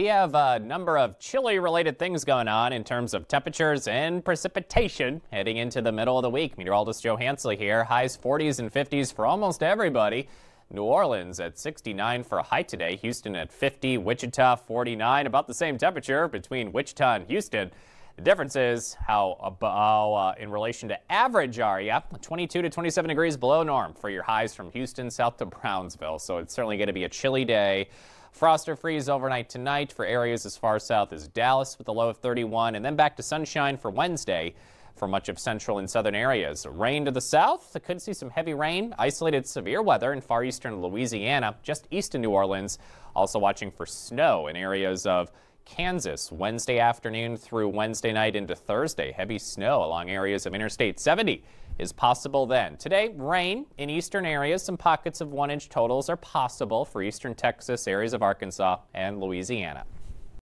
We have a number of chilly related things going on in terms of temperatures and precipitation heading into the middle of the week. Meteorologist Joe Hansley here. Highs 40s and 50s for almost everybody. New Orleans at 69 for a high today, Houston at 50, Wichita 49, about the same temperature between Wichita and Houston. The difference is how, how uh, in relation to average are you? 22 to 27 degrees below norm for your highs from Houston south to Brownsville. So it's certainly going to be a chilly day. Frost or freeze overnight tonight for areas as far south as Dallas with a low of 31 and then back to sunshine for Wednesday for much of central and southern areas. Rain to the south, could see some heavy rain, isolated severe weather in far eastern Louisiana, just east of New Orleans. Also watching for snow in areas of Kansas Wednesday afternoon through Wednesday night into Thursday. Heavy snow along areas of Interstate 70 is possible then. Today, rain in eastern areas. Some pockets of one inch totals are possible for eastern Texas, areas of Arkansas, and Louisiana.